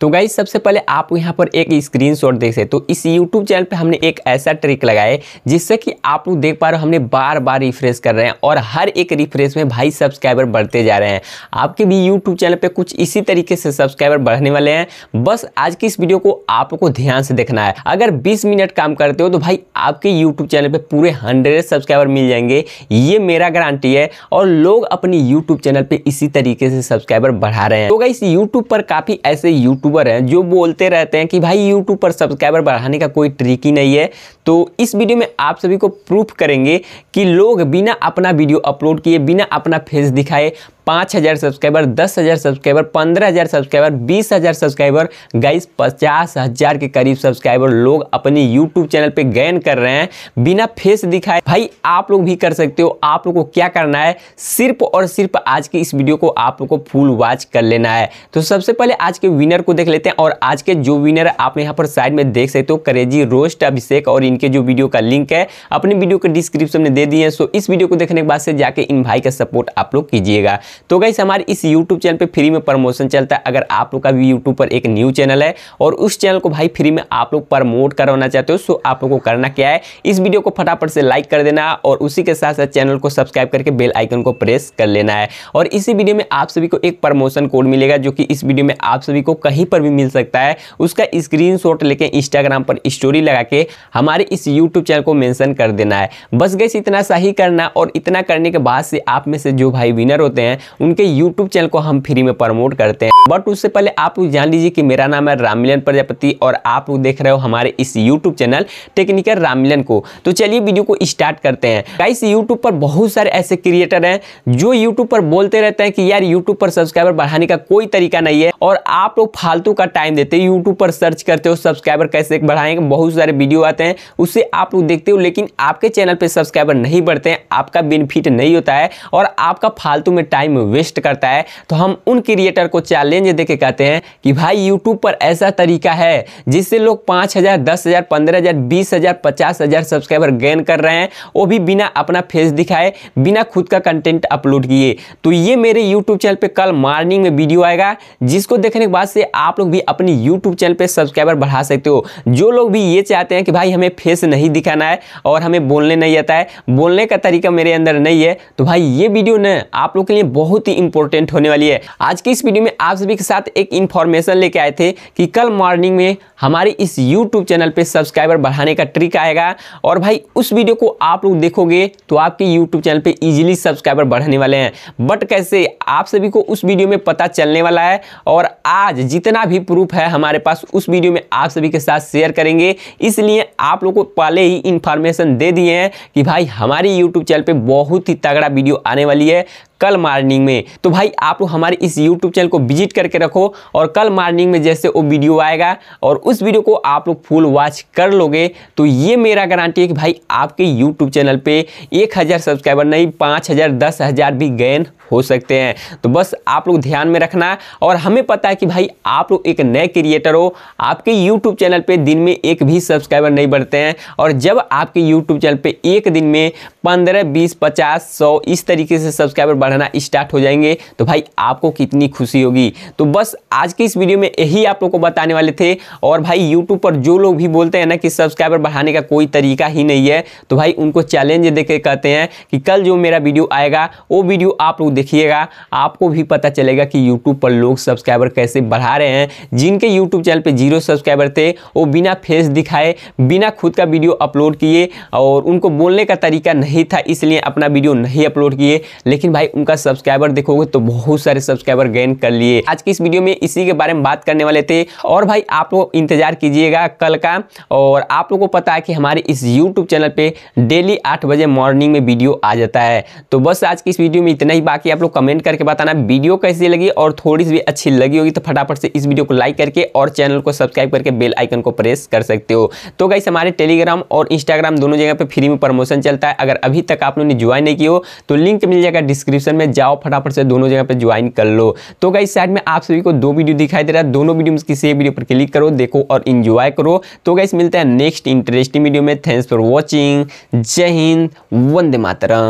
तो गाइज सबसे पहले आप यहाँ पर एक स्क्रीन देख सकते तो इस यूट्यूब चैनल पर हमने एक ऐसा ट्रिक लगाए जिससे कि आप लोग देख पा रहे हो हमने बार बार रिफ्रेश कर रहे हैं और हर एक रिफ्रेश में भाई सब्सक्राइबर बढ़ते जा रहे हैं आपके भी यूट्यूब चैनल पर कुछ इसी तरीके से सब्सक्राइबर बढ़ने वाले हैं बस आज की इस वीडियो को आपको ध्यान से देखना है अगर बीस मिनट काम करते हो तो भाई आपके यूट्यूब चैनल पर पूरे हंड्रेड सब्सक्राइबर मिल जाएंगे ये मेरा गारंटी है और लोग अपनी यूट्यूब चैनल पर इसी तरीके से सब्सक्राइबर बढ़ा रहे हैं तो गाइस यूट्यूब पर काफ़ी ऐसे यूट्यूब यूट्यूबर हैं जो बोलते रहते हैं कि भाई यूट्यूब पर सब्सक्राइबर बढ़ाने का कोई ट्रिक ही नहीं है तो इस वीडियो में आप सभी को प्रूफ करेंगे कि लोग बिना अपना वीडियो अपलोड किए बिना अपना फेस दिखाए पाँच हज़ार सब्सक्राइबर दस हज़ार सब्सक्राइबर पंद्रह हज़ार सब्सक्राइबर बीस हज़ार सब्सक्राइबर गाइस पचास हज़ार के करीब सब्सक्राइबर लोग अपनी यूट्यूब चैनल पे गैन कर रहे हैं बिना फेस दिखाए भाई आप लोग भी कर सकते हो आप लोग को क्या करना है सिर्फ और सिर्फ आज की इस वीडियो को आप लोग को फुल वॉच कर लेना है तो सबसे पहले आज के विनर को देख लेते हैं और आज के जो विनर आप यहाँ पर साइड में देख सकते हो करेजी रोस्ट अभिषेक और इनके जो वीडियो का लिंक है अपनी वीडियो के डिस्क्रिप्शन में दे दिए हैं सो इस वीडियो को देखने के बाद से जाके इन भाई का सपोर्ट आप लोग कीजिएगा तो गाइस हमारे इस यूट्यूब चैनल पर फ्री में प्रमोशन चलता है अगर आप लोग का भी यूट्यूब पर एक न्यू चैनल है और उस चैनल को भाई फ्री में आप लोग प्रमोट करवाना चाहते हो सो आप लोग को करना क्या है इस वीडियो को फटाफट से लाइक कर देना और उसी के साथ साथ चैनल को सब्सक्राइब करके बेल आइकन को प्रेस कर लेना है और इसी वीडियो में आप सभी को एक प्रमोशन कोड मिलेगा जो कि इस वीडियो में आप सभी को कहीं पर भी मिल सकता है उसका स्क्रीन लेके इंस्टाग्राम पर स्टोरी लगा के हमारे इस यूट्यूब चैनल को मैंसन कर देना है बस गैस इतना सा ही करना और इतना करने के बाद से आप में से जो भाई विनर होते हैं उनके यूट्यूब चैनल को हम फ्री में प्रमोट करते हैं बट उससे पहले आप लोग जान लीजिए कि मेरा नाम है रामलियन प्रजापति और आप लोग देख रहे हो हमारे इस यूट्यूब चैनल टेक्निकल रामलियन को तो चलिए वीडियो को स्टार्ट करते हैं गाइस यूट्यूब पर बहुत सारे ऐसे क्रिएटर हैं जो यूट्यूब पर बोलते रहते हैं कि यार यूट्यूब पर सब्सक्राइबर बढ़ाने का कोई तरीका नहीं है और आप लोग फालतू का टाइम देते हैं यूट्यूब पर सर्च करते हो सब्सक्राइबर कैसे बढ़ाएंगे बहुत सारे वीडियो आते हैं उससे आप लोग देखते हो लेकिन आपके चैनल पर सब्सक्राइबर नहीं बढ़ते हैं आपका बेनिफिट नहीं होता है और आपका फालतू में टाइम टाइम वेस्ट करता है तो हम उन क्रिएटर को चैलेंज देके कहते हैं कि भाई यूट्यूब पर ऐसा तरीका है जिससे लोग पाँच हज़ार दस हज़ार पंद्रह हज़ार बीस हज़ार पचास हज़ार सब्सक्राइबर गेन कर रहे हैं वो भी बिना अपना फेस दिखाए बिना खुद का कंटेंट अपलोड किए तो ये मेरे यूट्यूब चैनल पर कल मॉर्निंग में वीडियो आएगा जिसको देखने के बाद से आप लोग भी अपनी यूट्यूब चैनल पर सब्सक्राइबर बढ़ा सकते हो जो लोग भी ये चाहते हैं कि भाई हमें फेस नहीं दिखाना है और हमें बोलने नहीं आता है बोलने का तरीका मेरे अंदर नहीं है तो भाई ये वीडियो ना आप लोग के लिए बहुत ही इंपॉर्टेंट होने वाली है आज की इस वीडियो में आप सभी के साथ एक इन्फॉर्मेशन लेके आए थे कि कल मॉर्निंग में हमारे इस यूट्यूब चैनल पर सब्सक्राइबर बढ़ाने का ट्रिक आएगा और भाई उस वीडियो को आप लोग देखोगे तो आपके यूट्यूब चैनल पर ईजिली सब्सक्राइबर बढ़ने वाले हैं बट कैसे आप सभी को उस वीडियो में पता चलने वाला है और आज जितना भी प्रूफ है हमारे पास उस वीडियो में आप सभी के साथ शेयर करेंगे इसलिए आप लोग को पहले ही इन्फॉर्मेशन दे दिए हैं कि भाई हमारी यूट्यूब चैनल पर बहुत ही तगड़ा वीडियो आने वाली है कल मॉर्निंग में तो भाई आप लोग हमारे इस यूट्यूब चैनल को विजिट करके रखो और कल मॉर्निंग में जैसे वो वीडियो आएगा और उस वीडियो को आप लोग फुल वॉच कर लोगे तो ये मेरा गारंटी है कि भाई आपके यूट्यूब चैनल पर एक हज़ार सब्सक्राइबर नहीं पाँच हज़ार दस हज़ार भी गेन हो सकते हैं तो बस आप लोग ध्यान में रखना और हमें पता है कि भाई आप लोग एक नए क्रिएटर हो आपके यूट्यूब चैनल पर दिन में एक भी सब्सक्राइबर नहीं बढ़ते हैं और जब आपके यूट्यूब चैनल पर एक दिन में पंद्रह बीस पचास सौ इस तरीके से सब्सक्राइबर पढ़ना स्टार्ट हो जाएंगे तो भाई आपको कितनी खुशी होगी तो बस आज की इस वीडियो में यही आप लोग को बताने वाले थे और भाई यूट्यूब पर जो लोग भी बोलते हैं ना कि सब्सक्राइबर बढ़ाने का कोई तरीका ही नहीं है तो भाई उनको चैलेंज दे के कहते हैं कि कल जो मेरा वीडियो आएगा वो वीडियो आप लोग देखिएगा आपको भी पता चलेगा कि यूट्यूब पर लोग सब्सक्राइबर कैसे बढ़ा रहे हैं जिनके यूट्यूब चैनल पर जीरो सब्सक्राइबर थे वो बिना फेस दिखाए बिना खुद का वीडियो अपलोड किए और उनको बोलने का तरीका नहीं था इसलिए अपना वीडियो नहीं अपलोड किए लेकिन भाई उनका सब्सक्राइबर देखोगे तो बहुत सारे सब्सक्राइबर गेन कर लिए आज की इस वीडियो में इसी के बारे में बात करने वाले थे और भाई आप लोग इंतजार कीजिएगा कल का और आप लोग को पता है कि हमारे इस यूट्यूब चैनल पर डेली आठ बजे मॉर्निंग में वीडियो आ जाता है तो बस आज की इस वीडियो में इतना ही बाकी आप लोग कमेंट करके बताना वीडियो कैसी लगी और थोड़ी सी अच्छी लगी होगी तो फटाफट से इस वीडियो को लाइक करके और चैनल को सब्सक्राइब करके बेल आइकन को प्रेस कर सकते हो तो गाइस हमारे टेलीग्राम और इंस्टाग्राम दोनों जगह पे फ्री में प्रमोशन चलता है अगर अभी तक आप लोगों ने ज्वाइन नहीं किया हो तो लिंक मिल जाएगा डिस्क्रिप्शन डिस्क्रिप्शन में जाओ फटाफट से दोनों जगह पर ज्वाइन कर लो तो गाइस साइड में आप सभी को दो वीडियो दिखाई दे रहा है दोनों वीडियो में किसी वीडियो पर क्लिक करो देखो और इंजॉय करो तो गाइस मिलते हैं नेक्स्ट इंटरेस्टिंग वीडियो में थैंक्स फॉर वॉचिंग जय हिंद वंदे मातरम